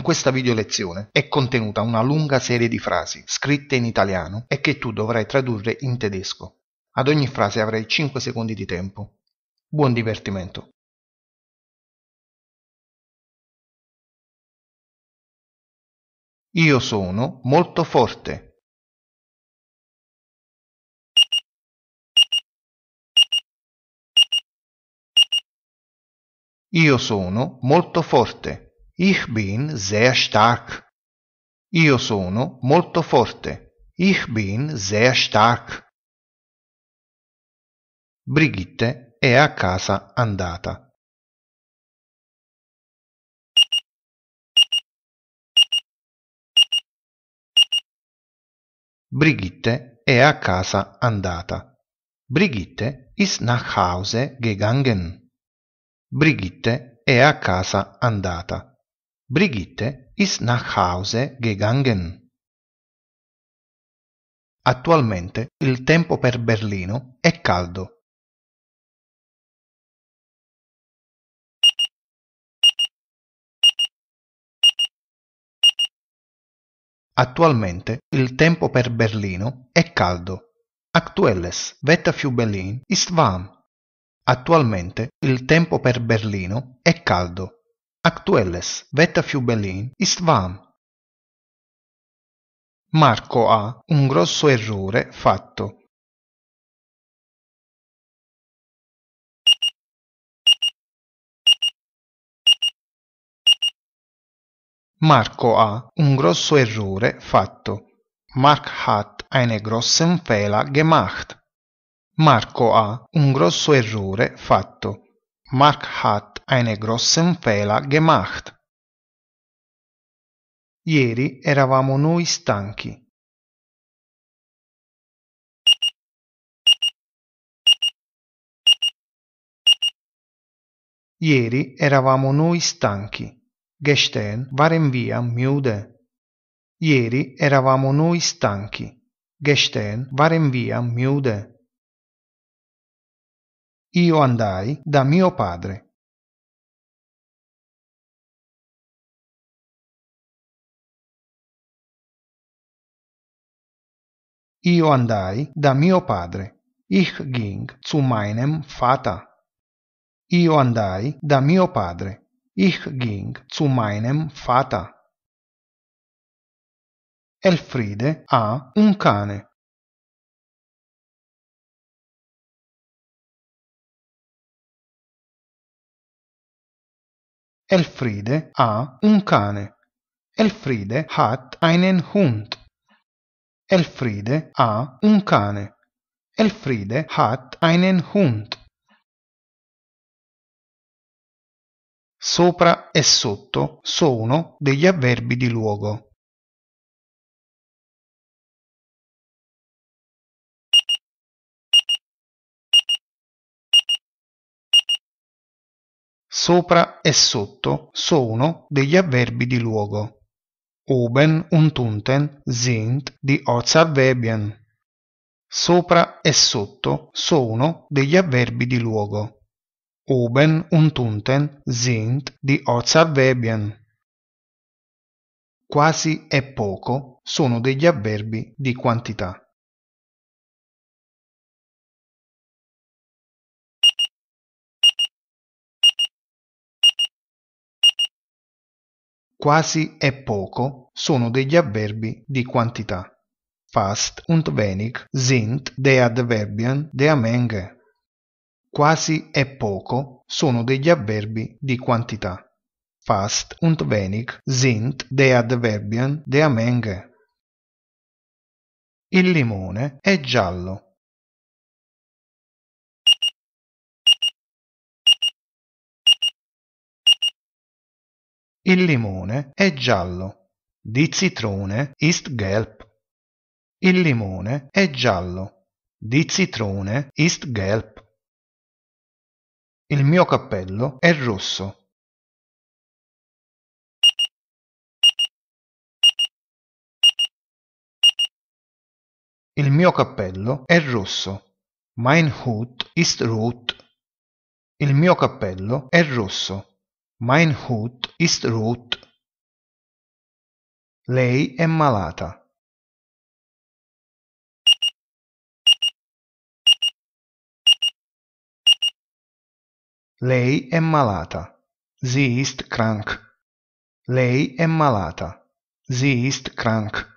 In questa video lezione è contenuta una lunga serie di frasi scritte in italiano e che tu dovrai tradurre in tedesco. Ad ogni frase avrai 5 secondi di tempo. Buon divertimento! Io sono molto forte. Io sono molto forte. Ich bin sehr stark. Io sono molto forte. Ich bin sehr stark. Brigitte è a casa andata. Brigitte è a casa andata. Brigitte ist nach Hause gegangen. Brigitte è a casa andata. Brigitte ist nach Hause gegangen. Attualmente il tempo per Berlino è caldo. Attualmente il tempo per Berlino è caldo. Aktuelles Wetter für Berlin ist warm. Attualmente il tempo per Berlino è caldo. Aktuelles Wetter für Berlin ist warm. Marco ha un grosso errore fatto. Marco ha un grosso errore fatto. Mark hat einen großen Fehler gemacht. Marco ha un grosso errore fatto. Mark hat einen großen Fehler gemacht. Ieri eravamo noi stanchi. Ieri eravamo noi stanchi. Gestern waren wir müde. Ieri eravamo noi stanchi. Gestern waren wir müde. Io andai da mio padre. Io andai da mio padre. Ich ging zu meinem Vater. Io andai da mio padre. Ich ging zu meinem Vater. Elfriede ha un cane. Elfriede ha un cane. Elfriede hat einen Hund. Elfriede ha un cane. Elfriede hat einen Hund. Sopra e sotto sono degli avverbi di luogo. Sopra e sotto sono degli avverbi di luogo oben und unten sind di Ortsavverbien. Sopra e sotto sono degli avverbi di luogo. Oben und unten sind di Ortsavverbien. Quasi e poco sono degli avverbi di quantità. quasi e poco sono degli avverbi di quantità. Fast und wenig sind de Adverbien der Menge. Quasi e poco sono degli avverbi di quantità. Fast und wenig sind de Adverbien der Menge. Il limone è giallo. Il limone è giallo. Di citrone ist gelb. Il limone è giallo. Di citrone ist gelb. Il mio cappello è rosso. Il mio cappello è rosso. Mein Hut ist rot. Il mio cappello è rosso. Mein Hut ist rot. Lei è malata. Lei è malata. Sie ist krank. Lei è malata. Sie ist krank.